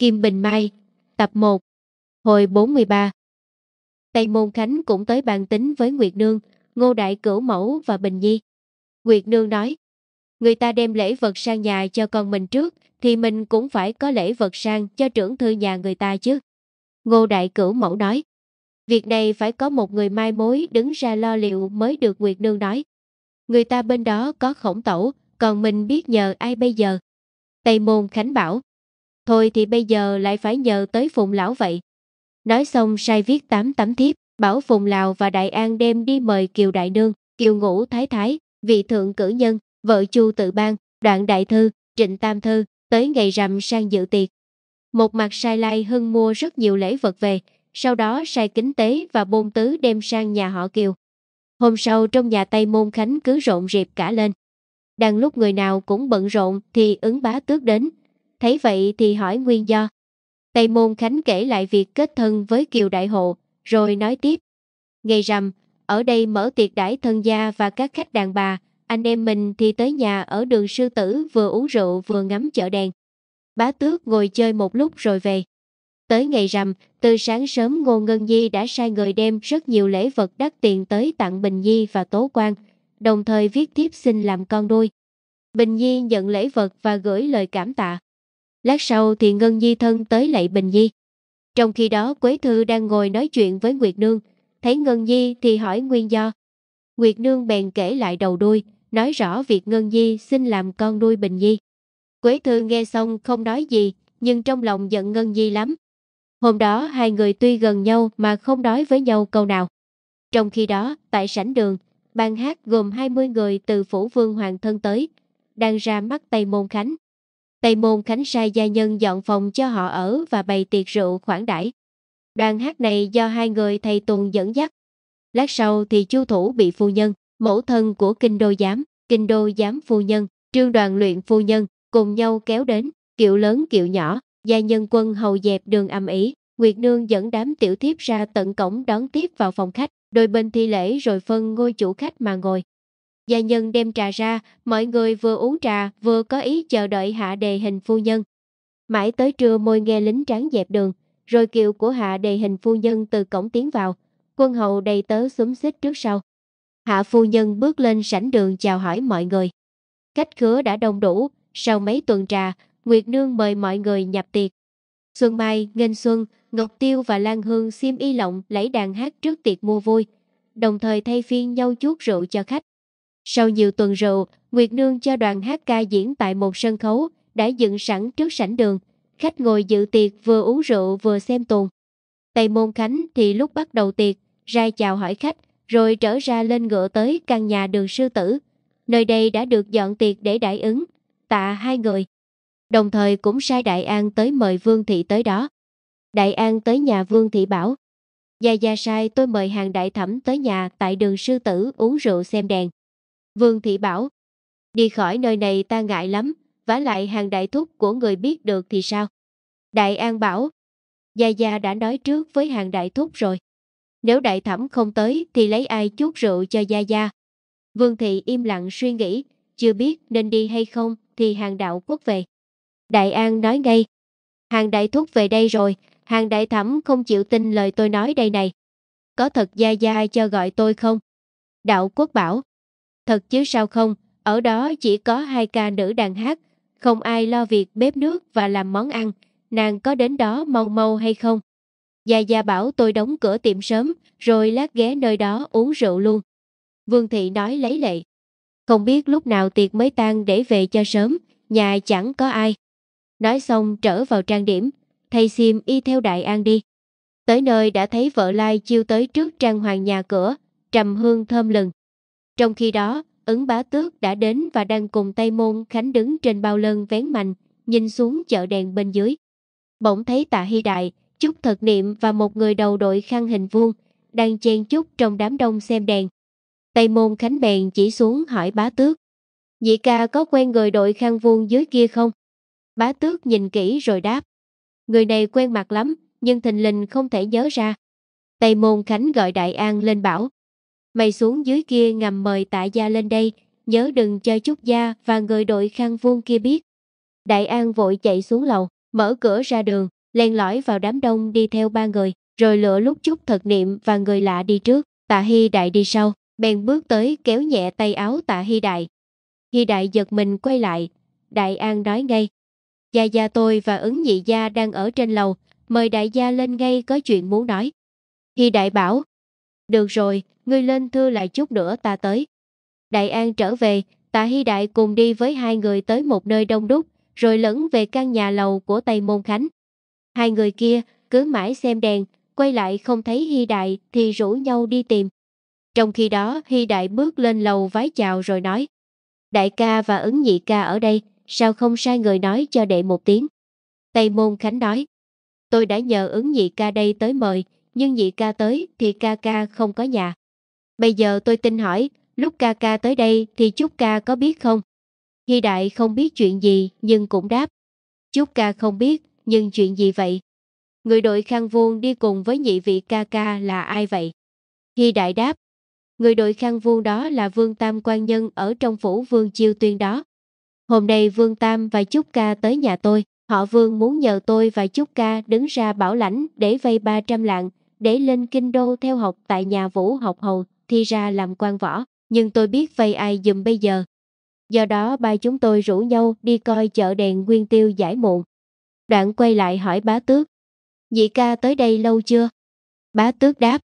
Kim Bình Mai, tập 1, hồi 43. Tây Môn Khánh cũng tới bàn tính với Nguyệt Nương, Ngô Đại Cửu Mẫu và Bình Nhi. Nguyệt Nương nói, người ta đem lễ vật sang nhà cho con mình trước, thì mình cũng phải có lễ vật sang cho trưởng thư nhà người ta chứ. Ngô Đại Cửu Mẫu nói, việc này phải có một người mai mối đứng ra lo liệu mới được Nguyệt Nương nói. Người ta bên đó có khổng tẩu, còn mình biết nhờ ai bây giờ. Tây Môn Khánh bảo, Thôi thì bây giờ lại phải nhờ tới Phùng Lão vậy. Nói xong sai viết tám tấm thiếp, bảo Phùng Lào và Đại An đem đi mời Kiều Đại Nương, Kiều Ngũ Thái Thái, vị thượng cử nhân, vợ Chu Tự bang đoạn đại thư, trịnh tam thư, tới ngày rằm sang dự tiệc. Một mặt sai lai hưng mua rất nhiều lễ vật về, sau đó sai kính tế và bôn tứ đem sang nhà họ Kiều. Hôm sau trong nhà Tây Môn Khánh cứ rộn rịp cả lên. Đang lúc người nào cũng bận rộn thì ứng bá tước đến, Thấy vậy thì hỏi nguyên do. Tây Môn Khánh kể lại việc kết thân với Kiều Đại Hộ, rồi nói tiếp. Ngày rằm, ở đây mở tiệc đãi thân gia và các khách đàn bà, anh em mình thì tới nhà ở đường sư tử vừa uống rượu vừa ngắm chợ đèn. Bá tước ngồi chơi một lúc rồi về. Tới ngày rằm, từ sáng sớm Ngô Ngân Nhi đã sai người đem rất nhiều lễ vật đắt tiền tới tặng Bình Nhi và Tố Quang, đồng thời viết tiếp xin làm con nuôi. Bình Nhi nhận lễ vật và gửi lời cảm tạ. Lát sau thì Ngân Nhi thân tới lạy Bình Nhi. Trong khi đó Quế Thư đang ngồi nói chuyện với Nguyệt Nương, thấy Ngân Nhi thì hỏi nguyên do. Nguyệt Nương bèn kể lại đầu đuôi, nói rõ việc Ngân Nhi xin làm con nuôi Bình Nhi. Quế Thư nghe xong không nói gì, nhưng trong lòng giận Ngân Nhi lắm. Hôm đó hai người tuy gần nhau mà không nói với nhau câu nào. Trong khi đó, tại sảnh đường, ban hát gồm 20 người từ phủ vương hoàng thân tới, đang ra mắt Tây Môn Khánh. Tây Môn Khánh sai gia nhân dọn phòng cho họ ở và bày tiệc rượu khoản đãi. Đoàn hát này do hai người thầy Tùng dẫn dắt. Lát sau thì chu thủ bị phu nhân, mẫu thân của kinh đô giám, kinh đô giám phu nhân, trương đoàn luyện phu nhân, cùng nhau kéo đến, kiệu lớn kiệu nhỏ, gia nhân quân hầu dẹp đường âm ý, Nguyệt Nương dẫn đám tiểu thiếp ra tận cổng đón tiếp vào phòng khách, đôi bên thi lễ rồi phân ngôi chủ khách mà ngồi gia nhân đem trà ra, mọi người vừa uống trà vừa có ý chờ đợi hạ đề hình phu nhân. Mãi tới trưa môi nghe lính tráng dẹp đường, rồi kiệu của hạ đề hình phu nhân từ cổng tiến vào, quân hầu đầy tớ xúm xích trước sau. Hạ phu nhân bước lên sảnh đường chào hỏi mọi người. Cách khứa đã đông đủ, sau mấy tuần trà, Nguyệt Nương mời mọi người nhập tiệc. Xuân Mai, Ngân Xuân, Ngọc Tiêu và Lan Hương xiêm y lộng lấy đàn hát trước tiệc mua vui, đồng thời thay phiên nhau chuốt rượu cho khách. Sau nhiều tuần rượu, Nguyệt Nương cho đoàn hát ca diễn tại một sân khấu, đã dựng sẵn trước sảnh đường. Khách ngồi dự tiệc vừa uống rượu vừa xem tuồng. Tây Môn Khánh thì lúc bắt đầu tiệc, ra chào hỏi khách, rồi trở ra lên ngựa tới căn nhà đường sư tử. Nơi đây đã được dọn tiệc để đại ứng, tạ hai người. Đồng thời cũng sai Đại An tới mời Vương Thị tới đó. Đại An tới nhà Vương Thị bảo, Gia Gia sai tôi mời hàng đại thẩm tới nhà tại đường sư tử uống rượu xem đèn. Vương Thị bảo, đi khỏi nơi này ta ngại lắm, vả lại hàng đại thúc của người biết được thì sao? Đại An bảo, Gia Gia đã nói trước với hàng đại thúc rồi. Nếu đại thẩm không tới thì lấy ai chút rượu cho Gia Gia. Vương Thị im lặng suy nghĩ, chưa biết nên đi hay không thì hàng đạo quốc về. Đại An nói ngay, hàng đại thúc về đây rồi, hàng đại thẩm không chịu tin lời tôi nói đây này. Có thật Gia Gia cho gọi tôi không? Đạo quốc bảo, Thật chứ sao không, ở đó chỉ có hai ca nữ đàn hát, không ai lo việc bếp nước và làm món ăn, nàng có đến đó mau mau hay không? Gia Gia bảo tôi đóng cửa tiệm sớm, rồi lát ghé nơi đó uống rượu luôn. Vương Thị nói lấy lệ. Không biết lúc nào tiệc mới tan để về cho sớm, nhà chẳng có ai. Nói xong trở vào trang điểm, thầy sim y theo Đại An đi. Tới nơi đã thấy vợ Lai chiêu tới trước trang hoàng nhà cửa, trầm hương thơm lừng. Trong khi đó, ứng bá tước đã đến và đang cùng Tây Môn Khánh đứng trên bao lân vén mạnh, nhìn xuống chợ đèn bên dưới. Bỗng thấy tạ hy đại, chúc thật niệm và một người đầu đội khăn hình vuông, đang chen chúc trong đám đông xem đèn. Tây Môn Khánh bèn chỉ xuống hỏi bá tước. Nhị ca có quen người đội khăn vuông dưới kia không? Bá tước nhìn kỹ rồi đáp. Người này quen mặt lắm, nhưng thình lình không thể nhớ ra. Tây Môn Khánh gọi Đại An lên bảo. Mày xuống dưới kia ngầm mời tại gia lên đây, nhớ đừng cho chút gia và người đội khăn vuông kia biết. Đại An vội chạy xuống lầu, mở cửa ra đường, len lỏi vào đám đông đi theo ba người, rồi lựa lúc chút thật niệm và người lạ đi trước, tạ Hy Đại đi sau, bèn bước tới kéo nhẹ tay áo tạ Hy Đại. Hy Đại giật mình quay lại, Đại An nói ngay, gia gia tôi và ứng nhị gia đang ở trên lầu, mời đại gia lên ngay có chuyện muốn nói. Hy Đại bảo, được rồi, ngươi lên thư lại chút nữa ta tới. Đại An trở về, Tạ Hy Đại cùng đi với hai người tới một nơi đông đúc, rồi lẫn về căn nhà lầu của Tây Môn Khánh. Hai người kia cứ mãi xem đèn, quay lại không thấy Hy Đại thì rủ nhau đi tìm. Trong khi đó Hy Đại bước lên lầu vái chào rồi nói Đại ca và ứng nhị ca ở đây, sao không sai người nói cho đệ một tiếng. Tây Môn Khánh nói Tôi đã nhờ ứng nhị ca đây tới mời, nhưng nhị ca tới thì ca ca không có nhà. Bây giờ tôi tin hỏi, lúc ca ca tới đây thì Trúc ca có biết không? Hy đại không biết chuyện gì nhưng cũng đáp. Trúc ca không biết, nhưng chuyện gì vậy? Người đội khăn vuông đi cùng với nhị vị ca ca là ai vậy? Hy đại đáp. Người đội khăn vuông đó là Vương Tam quan nhân ở trong phủ Vương Chiêu Tuyên đó. Hôm nay Vương Tam và Trúc Ca tới nhà tôi, họ Vương muốn nhờ tôi và Trúc Ca đứng ra bảo lãnh để vay 300 lạng để lên kinh đô theo học tại nhà vũ học hầu, thì ra làm quan võ, nhưng tôi biết vây ai dùm bây giờ. Do đó ba chúng tôi rủ nhau đi coi chợ đèn nguyên tiêu giải muộn. Đoạn quay lại hỏi bá tước. Nhị ca tới đây lâu chưa? Bá tước đáp.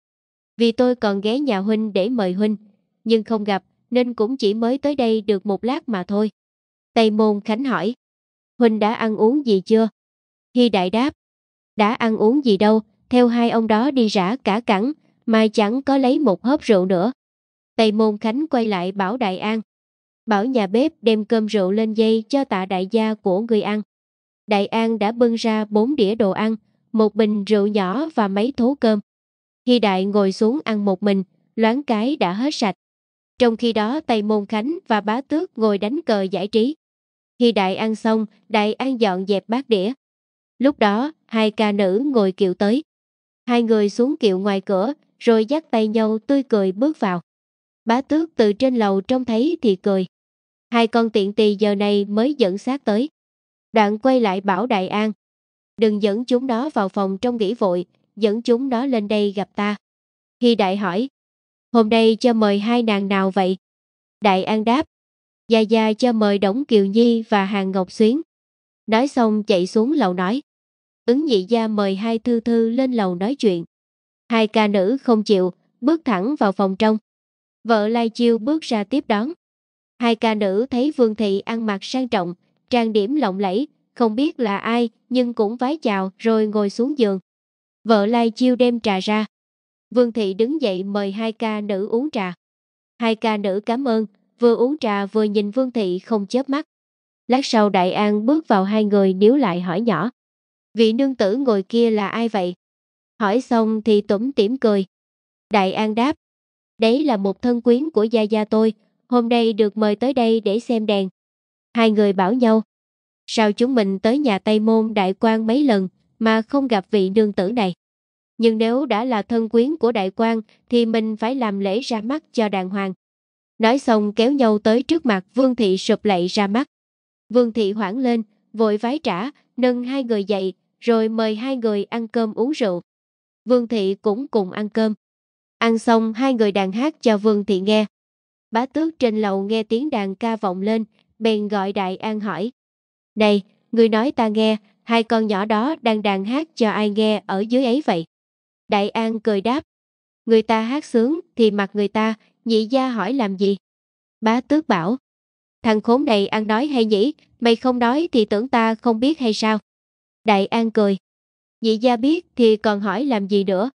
Vì tôi còn ghé nhà huynh để mời huynh, nhưng không gặp nên cũng chỉ mới tới đây được một lát mà thôi. Tây Môn Khánh hỏi. Huynh đã ăn uống gì chưa? Hy Đại đáp. Đã ăn uống gì đâu, theo hai ông đó đi rã cả cẳng, mai chẳng có lấy một hớp rượu nữa. Tây Môn Khánh quay lại bảo Đại An. Bảo nhà bếp đem cơm rượu lên dây cho tạ đại gia của người ăn. Đại An đã bưng ra bốn đĩa đồ ăn, một bình rượu nhỏ và mấy thố cơm. Khi Đại ngồi xuống ăn một mình, loáng cái đã hết sạch. Trong khi đó Tây Môn Khánh và Bá Tước ngồi đánh cờ giải trí. Khi Đại ăn xong, Đại An dọn dẹp bát đĩa. Lúc đó, hai ca nữ ngồi kiệu tới. Hai người xuống kiệu ngoài cửa, rồi dắt tay nhau tươi cười bước vào. Bá tước từ trên lầu trông thấy thì cười. Hai con tiện tì giờ này mới dẫn xác tới. Đoạn quay lại bảo Đại An. Đừng dẫn chúng nó vào phòng trong nghỉ vội, dẫn chúng nó lên đây gặp ta. Hy Đại hỏi. Hôm nay cho mời hai nàng nào vậy? Đại An đáp. Gia Gia cho mời Đống Kiều Nhi và Hàng Ngọc Xuyến. Nói xong chạy xuống lầu nói ứng nhị gia mời hai thư thư lên lầu nói chuyện. Hai ca nữ không chịu, bước thẳng vào phòng trong. Vợ Lai Chiêu bước ra tiếp đón. Hai ca nữ thấy Vương Thị ăn mặc sang trọng, trang điểm lộng lẫy, không biết là ai nhưng cũng vái chào rồi ngồi xuống giường. Vợ Lai Chiêu đem trà ra. Vương Thị đứng dậy mời hai ca nữ uống trà. Hai ca nữ cảm ơn, vừa uống trà vừa nhìn Vương Thị không chớp mắt. Lát sau Đại An bước vào hai người níu lại hỏi nhỏ. Vị nương tử ngồi kia là ai vậy? Hỏi xong thì tủm tỉm cười. Đại An đáp. Đấy là một thân quyến của gia gia tôi, hôm nay được mời tới đây để xem đèn. Hai người bảo nhau. Sao chúng mình tới nhà Tây Môn đại quan mấy lần mà không gặp vị nương tử này? Nhưng nếu đã là thân quyến của đại quan thì mình phải làm lễ ra mắt cho đàng hoàng. Nói xong kéo nhau tới trước mặt Vương Thị sụp lạy ra mắt. Vương Thị hoảng lên, vội vái trả, nâng hai người dậy, rồi mời hai người ăn cơm uống rượu. Vương Thị cũng cùng ăn cơm. Ăn xong hai người đàn hát cho Vương Thị nghe. Bá tước trên lầu nghe tiếng đàn ca vọng lên, bèn gọi Đại An hỏi. Này, người nói ta nghe, hai con nhỏ đó đang đàn hát cho ai nghe ở dưới ấy vậy? Đại An cười đáp. Người ta hát sướng thì mặt người ta, nhị gia hỏi làm gì? Bá tước bảo. Thằng khốn này ăn đói hay nhỉ, mày không đói thì tưởng ta không biết hay sao? Đại An cười. Dị gia biết thì còn hỏi làm gì nữa.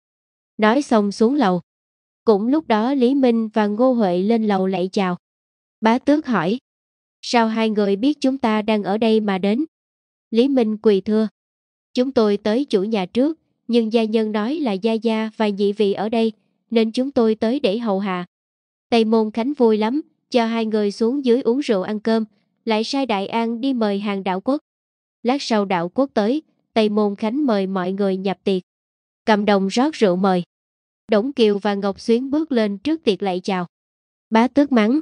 Nói xong xuống lầu. Cũng lúc đó Lý Minh và Ngô Huệ lên lầu lạy chào. Bá tước hỏi. Sao hai người biết chúng ta đang ở đây mà đến? Lý Minh quỳ thưa. Chúng tôi tới chủ nhà trước, nhưng gia nhân nói là gia gia và nhị vị ở đây, nên chúng tôi tới để hầu hạ. Tây Môn Khánh vui lắm, cho hai người xuống dưới uống rượu ăn cơm, lại sai Đại An đi mời hàng đạo quốc. Lát sau đạo quốc tới, Tây Môn Khánh mời mọi người nhập tiệc. Cầm đồng rót rượu mời. Đổng Kiều và Ngọc Xuyến bước lên trước tiệc lại chào. Bá tước mắng.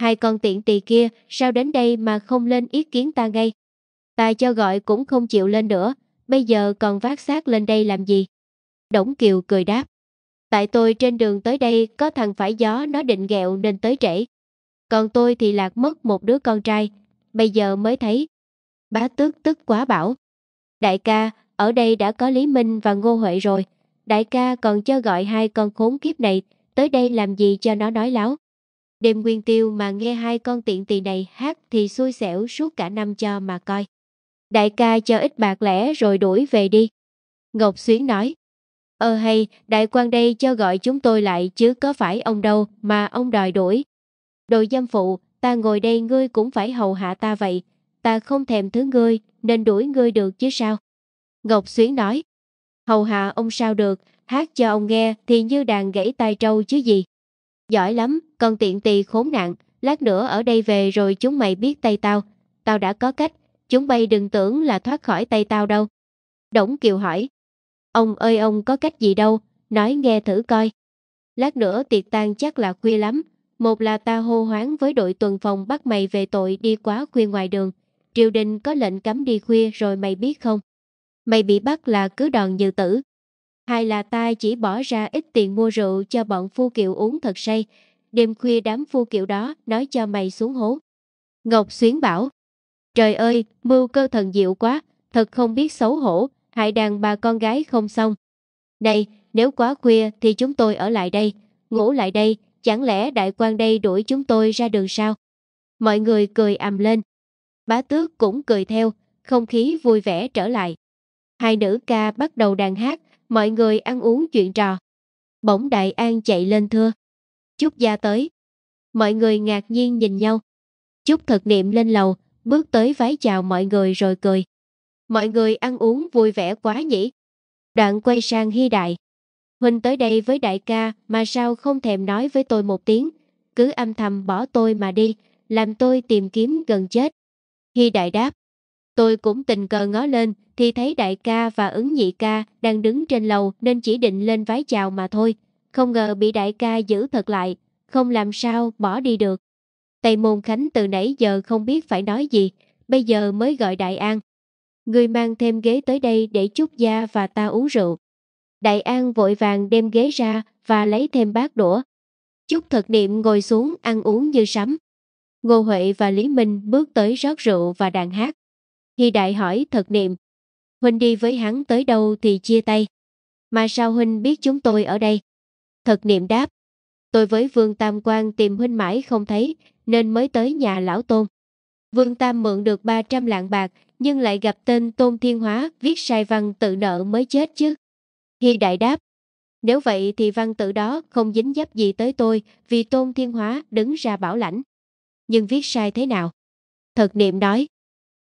Hai con tiện tỳ kia, sao đến đây mà không lên ý kiến ta ngay? Ta cho gọi cũng không chịu lên nữa, bây giờ còn vác xác lên đây làm gì? Đổng Kiều cười đáp. Tại tôi trên đường tới đây có thằng phải gió nó định ghẹo nên tới trễ. Còn tôi thì lạc mất một đứa con trai, bây giờ mới thấy Bá tước tức quá bảo. Đại ca, ở đây đã có Lý Minh và Ngô Huệ rồi. Đại ca còn cho gọi hai con khốn kiếp này, tới đây làm gì cho nó nói láo. Đêm nguyên tiêu mà nghe hai con tiện tỳ này hát thì xui xẻo suốt cả năm cho mà coi. Đại ca cho ít bạc lẻ rồi đuổi về đi. Ngọc Xuyến nói. Ờ hay, đại quan đây cho gọi chúng tôi lại chứ có phải ông đâu mà ông đòi đuổi. Đội dâm phụ, ta ngồi đây ngươi cũng phải hầu hạ ta vậy, ta không thèm thứ ngươi, nên đuổi ngươi được chứ sao? Ngọc Xuyến nói, hầu hạ ông sao được, hát cho ông nghe thì như đàn gãy tai trâu chứ gì. Giỏi lắm, con tiện tì khốn nạn, lát nữa ở đây về rồi chúng mày biết tay tao, tao đã có cách, chúng bay đừng tưởng là thoát khỏi tay tao đâu. Đổng Kiều hỏi, ông ơi ông có cách gì đâu, nói nghe thử coi. Lát nữa tiệc tan chắc là khuya lắm, một là ta hô hoáng với đội tuần phòng bắt mày về tội đi quá khuya ngoài đường, triều đình có lệnh cấm đi khuya rồi mày biết không? Mày bị bắt là cứ đòn dự tử. Hay là ta chỉ bỏ ra ít tiền mua rượu cho bọn phu kiệu uống thật say. Đêm khuya đám phu kiệu đó nói cho mày xuống hố. Ngọc Xuyến bảo, trời ơi, mưu cơ thần diệu quá, thật không biết xấu hổ, hại đàn bà con gái không xong. Này, nếu quá khuya thì chúng tôi ở lại đây, ngủ lại đây, chẳng lẽ đại quan đây đuổi chúng tôi ra đường sao? Mọi người cười ầm lên bá tước cũng cười theo, không khí vui vẻ trở lại. Hai nữ ca bắt đầu đàn hát, mọi người ăn uống chuyện trò. Bỗng Đại An chạy lên thưa. Chúc gia tới. Mọi người ngạc nhiên nhìn nhau. Chúc thực niệm lên lầu, bước tới vái chào mọi người rồi cười. Mọi người ăn uống vui vẻ quá nhỉ. Đoạn quay sang Hy Đại. Huynh tới đây với đại ca mà sao không thèm nói với tôi một tiếng. Cứ âm thầm bỏ tôi mà đi, làm tôi tìm kiếm gần chết. Hy đại đáp. Tôi cũng tình cờ ngó lên, thì thấy đại ca và ứng nhị ca đang đứng trên lầu nên chỉ định lên vái chào mà thôi. Không ngờ bị đại ca giữ thật lại, không làm sao bỏ đi được. Tây Môn Khánh từ nãy giờ không biết phải nói gì, bây giờ mới gọi Đại An. Người mang thêm ghế tới đây để chúc gia và ta uống rượu. Đại An vội vàng đem ghế ra và lấy thêm bát đũa. Chúc thật niệm ngồi xuống ăn uống như sắm. Ngô Huệ và Lý Minh bước tới rót rượu và đàn hát. Hy Đại hỏi thật niệm. Huynh đi với hắn tới đâu thì chia tay. Mà sao Huynh biết chúng tôi ở đây? Thật niệm đáp. Tôi với Vương Tam Quang tìm Huynh mãi không thấy, nên mới tới nhà Lão Tôn. Vương Tam mượn được 300 lạng bạc, nhưng lại gặp tên Tôn Thiên Hóa viết sai văn tự nợ mới chết chứ. Hy Đại đáp. Nếu vậy thì văn tự đó không dính dấp gì tới tôi vì Tôn Thiên Hóa đứng ra bảo lãnh nhưng viết sai thế nào? Thật niệm nói,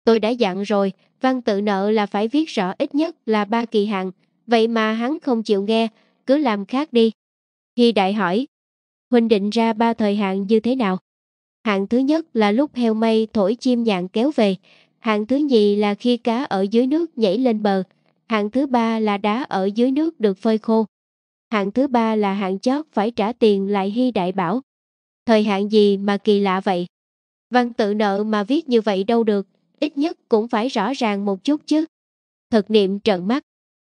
tôi đã dặn rồi, văn tự nợ là phải viết rõ ít nhất là ba kỳ hạn, vậy mà hắn không chịu nghe, cứ làm khác đi. Hy đại hỏi, Huynh định ra ba thời hạn như thế nào? Hạn thứ nhất là lúc heo mây thổi chim nhạn kéo về, hạn thứ nhì là khi cá ở dưới nước nhảy lên bờ, hạn thứ ba là đá ở dưới nước được phơi khô. Hạn thứ ba là hạn chót phải trả tiền lại hy đại bảo. Thời hạn gì mà kỳ lạ vậy? Văn tự nợ mà viết như vậy đâu được, ít nhất cũng phải rõ ràng một chút chứ. Thực niệm trợn mắt.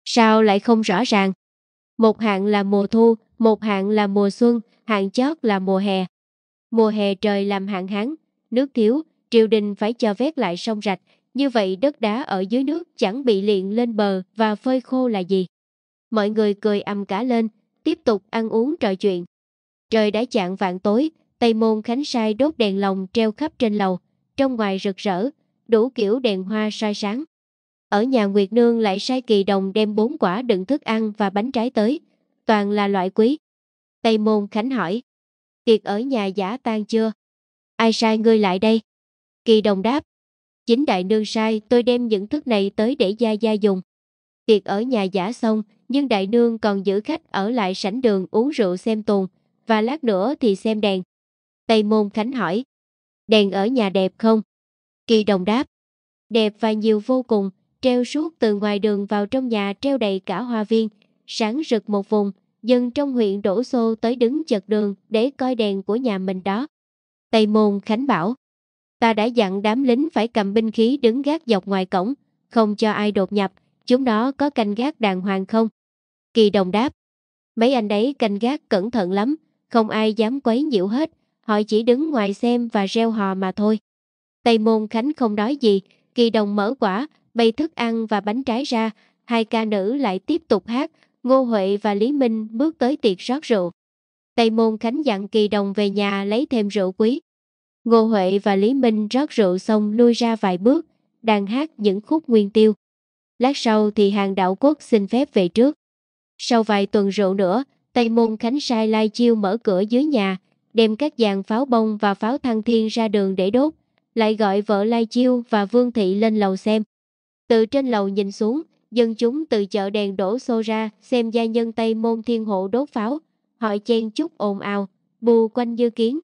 Sao lại không rõ ràng? Một hạng là mùa thu, một hạng là mùa xuân, hạng chót là mùa hè. Mùa hè trời làm hạn hán, nước thiếu, triều đình phải cho vét lại sông rạch, như vậy đất đá ở dưới nước chẳng bị liền lên bờ và phơi khô là gì. Mọi người cười ầm cả lên, tiếp tục ăn uống trò chuyện. Trời đã chạng vạn tối, Tây Môn Khánh Sai đốt đèn lồng treo khắp trên lầu, trong ngoài rực rỡ, đủ kiểu đèn hoa soi sáng. Ở nhà Nguyệt Nương lại sai kỳ đồng đem bốn quả đựng thức ăn và bánh trái tới, toàn là loại quý. Tây Môn Khánh hỏi, tiệc ở nhà giả tan chưa? Ai sai ngươi lại đây? Kỳ đồng đáp, chính đại nương sai tôi đem những thức này tới để gia gia dùng. Tiệc ở nhà giả xong, nhưng đại nương còn giữ khách ở lại sảnh đường uống rượu xem tuồng, và lát nữa thì xem đèn. Tây Môn Khánh hỏi. Đèn ở nhà đẹp không? Kỳ đồng đáp. Đẹp và nhiều vô cùng, treo suốt từ ngoài đường vào trong nhà treo đầy cả hoa viên, sáng rực một vùng, dân trong huyện đổ xô tới đứng chật đường để coi đèn của nhà mình đó. Tây Môn Khánh bảo. Ta đã dặn đám lính phải cầm binh khí đứng gác dọc ngoài cổng, không cho ai đột nhập, chúng nó có canh gác đàng hoàng không? Kỳ đồng đáp. Mấy anh đấy canh gác cẩn thận lắm, không ai dám quấy nhiễu hết, họ chỉ đứng ngoài xem và reo hò mà thôi. Tây Môn Khánh không nói gì, kỳ đồng mở quả, bày thức ăn và bánh trái ra, hai ca nữ lại tiếp tục hát, Ngô Huệ và Lý Minh bước tới tiệc rót rượu. Tây Môn Khánh dặn kỳ đồng về nhà lấy thêm rượu quý. Ngô Huệ và Lý Minh rót rượu xong lui ra vài bước, đang hát những khúc nguyên tiêu. Lát sau thì hàng đạo quốc xin phép về trước. Sau vài tuần rượu nữa, Tây Môn Khánh sai Lai Chiêu mở cửa dưới nhà, đem các dàn pháo bông và pháo thăng thiên ra đường để đốt, lại gọi vợ Lai Chiêu và Vương Thị lên lầu xem. Từ trên lầu nhìn xuống, dân chúng từ chợ đèn đổ xô ra xem gia nhân Tây Môn Thiên Hộ đốt pháo, họ chen chúc ồn ào, bù quanh dư kiến.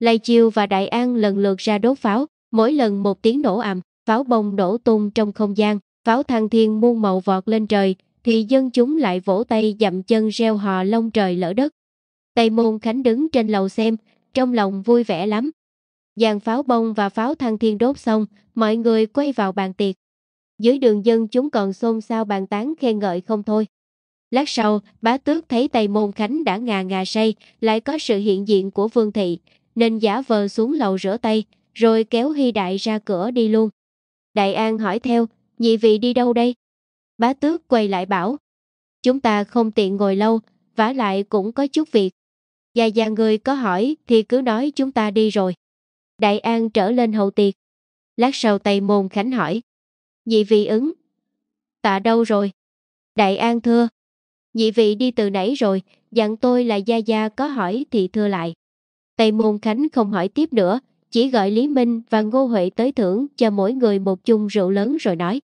Lai Chiêu và Đại An lần lượt ra đốt pháo, mỗi lần một tiếng nổ ầm, pháo bông đổ tung trong không gian, pháo thăng thiên muôn màu vọt lên trời, thì dân chúng lại vỗ tay dậm chân reo hò lông trời lỡ đất. Tây Môn Khánh đứng trên lầu xem, trong lòng vui vẻ lắm. Giàn pháo bông và pháo thăng thiên đốt xong, mọi người quay vào bàn tiệc. Dưới đường dân chúng còn xôn xao bàn tán khen ngợi không thôi. Lát sau, bá tước thấy Tây Môn Khánh đã ngà ngà say, lại có sự hiện diện của Vương Thị, nên giả vờ xuống lầu rửa tay, rồi kéo Hy Đại ra cửa đi luôn. Đại An hỏi theo, nhị vị đi đâu đây? Bá tước quay lại bảo, chúng ta không tiện ngồi lâu, vả lại cũng có chút việc gia gia người có hỏi thì cứ nói chúng ta đi rồi. Đại An trở lên hậu tiệc. Lát sau Tây Môn Khánh hỏi. Nhị vị ứng. Tạ đâu rồi? Đại An thưa. Nhị vị đi từ nãy rồi, dặn tôi là Gia Gia có hỏi thì thưa lại. Tây Môn Khánh không hỏi tiếp nữa, chỉ gọi Lý Minh và Ngô Huệ tới thưởng cho mỗi người một chung rượu lớn rồi nói.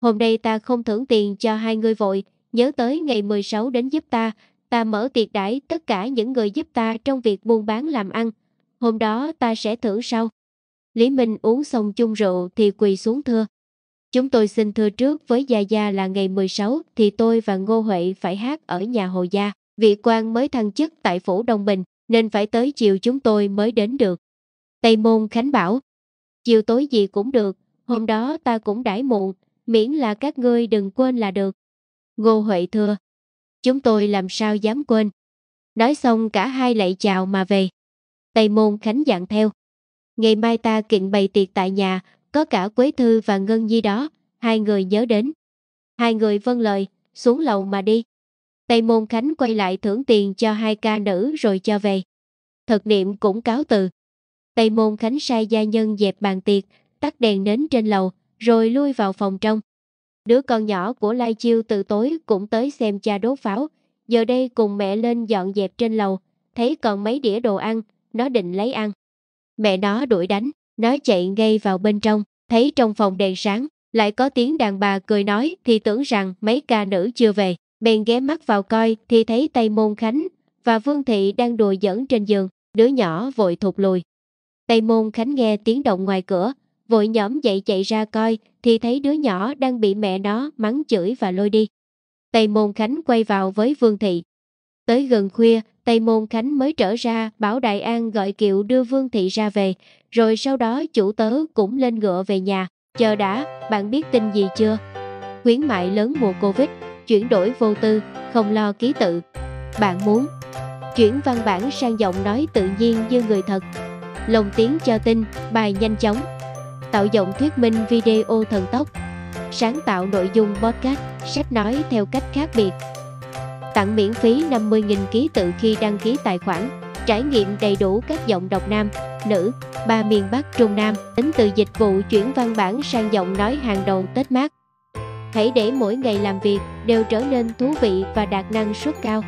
Hôm nay ta không thưởng tiền cho hai người vội, nhớ tới ngày 16 đến giúp ta, Ta mở tiệc đãi tất cả những người giúp ta trong việc buôn bán làm ăn. Hôm đó ta sẽ thưởng sau. Lý Minh uống xong chung rượu thì quỳ xuống thưa. Chúng tôi xin thưa trước với Gia Gia là ngày 16 thì tôi và Ngô Huệ phải hát ở nhà Hồ Gia. Vị quan mới thăng chức tại phủ Đông Bình nên phải tới chiều chúng tôi mới đến được. Tây Môn Khánh bảo, chiều tối gì cũng được, hôm đó ta cũng đãi muộn, miễn là các ngươi đừng quên là được. Ngô Huệ thưa, chúng tôi làm sao dám quên. Nói xong cả hai lại chào mà về. Tây Môn Khánh dặn theo. Ngày mai ta kiện bày tiệc tại nhà, có cả Quế Thư và Ngân Nhi đó, hai người nhớ đến. Hai người vâng lời, xuống lầu mà đi. Tây Môn Khánh quay lại thưởng tiền cho hai ca nữ rồi cho về. Thật niệm cũng cáo từ. Tây Môn Khánh sai gia nhân dẹp bàn tiệc, tắt đèn nến trên lầu, rồi lui vào phòng trong. Đứa con nhỏ của Lai Chiêu từ tối cũng tới xem cha đốt pháo, giờ đây cùng mẹ lên dọn dẹp trên lầu, thấy còn mấy đĩa đồ ăn, nó định lấy ăn. Mẹ nó đuổi đánh, nó chạy ngay vào bên trong, thấy trong phòng đèn sáng, lại có tiếng đàn bà cười nói thì tưởng rằng mấy ca nữ chưa về, bèn ghé mắt vào coi thì thấy Tây Môn Khánh và Vương Thị đang đùa giỡn trên giường, đứa nhỏ vội thụt lùi. Tây Môn Khánh nghe tiếng động ngoài cửa, vội nhóm dậy chạy ra coi thì thấy đứa nhỏ đang bị mẹ nó mắng chửi và lôi đi. Tây Môn Khánh quay vào với Vương Thị. Tới gần khuya, Tây Môn Khánh mới trở ra bảo Đại An gọi kiệu đưa Vương Thị ra về, rồi sau đó chủ tớ cũng lên ngựa về nhà. Chờ đã, bạn biết tin gì chưa? Khuyến mại lớn mùa Covid, chuyển đổi vô tư, không lo ký tự. Bạn muốn chuyển văn bản sang giọng nói tự nhiên như người thật. Lồng tiếng cho tin, bài nhanh chóng, tạo giọng thuyết minh video thần tốc, sáng tạo nội dung podcast, sách nói theo cách khác biệt. Tặng miễn phí 50.000 ký tự khi đăng ký tài khoản, trải nghiệm đầy đủ các giọng đọc nam, nữ, ba miền Bắc Trung Nam, tính từ dịch vụ chuyển văn bản sang giọng nói hàng đầu Tết mát. Hãy để mỗi ngày làm việc đều trở nên thú vị và đạt năng suất cao.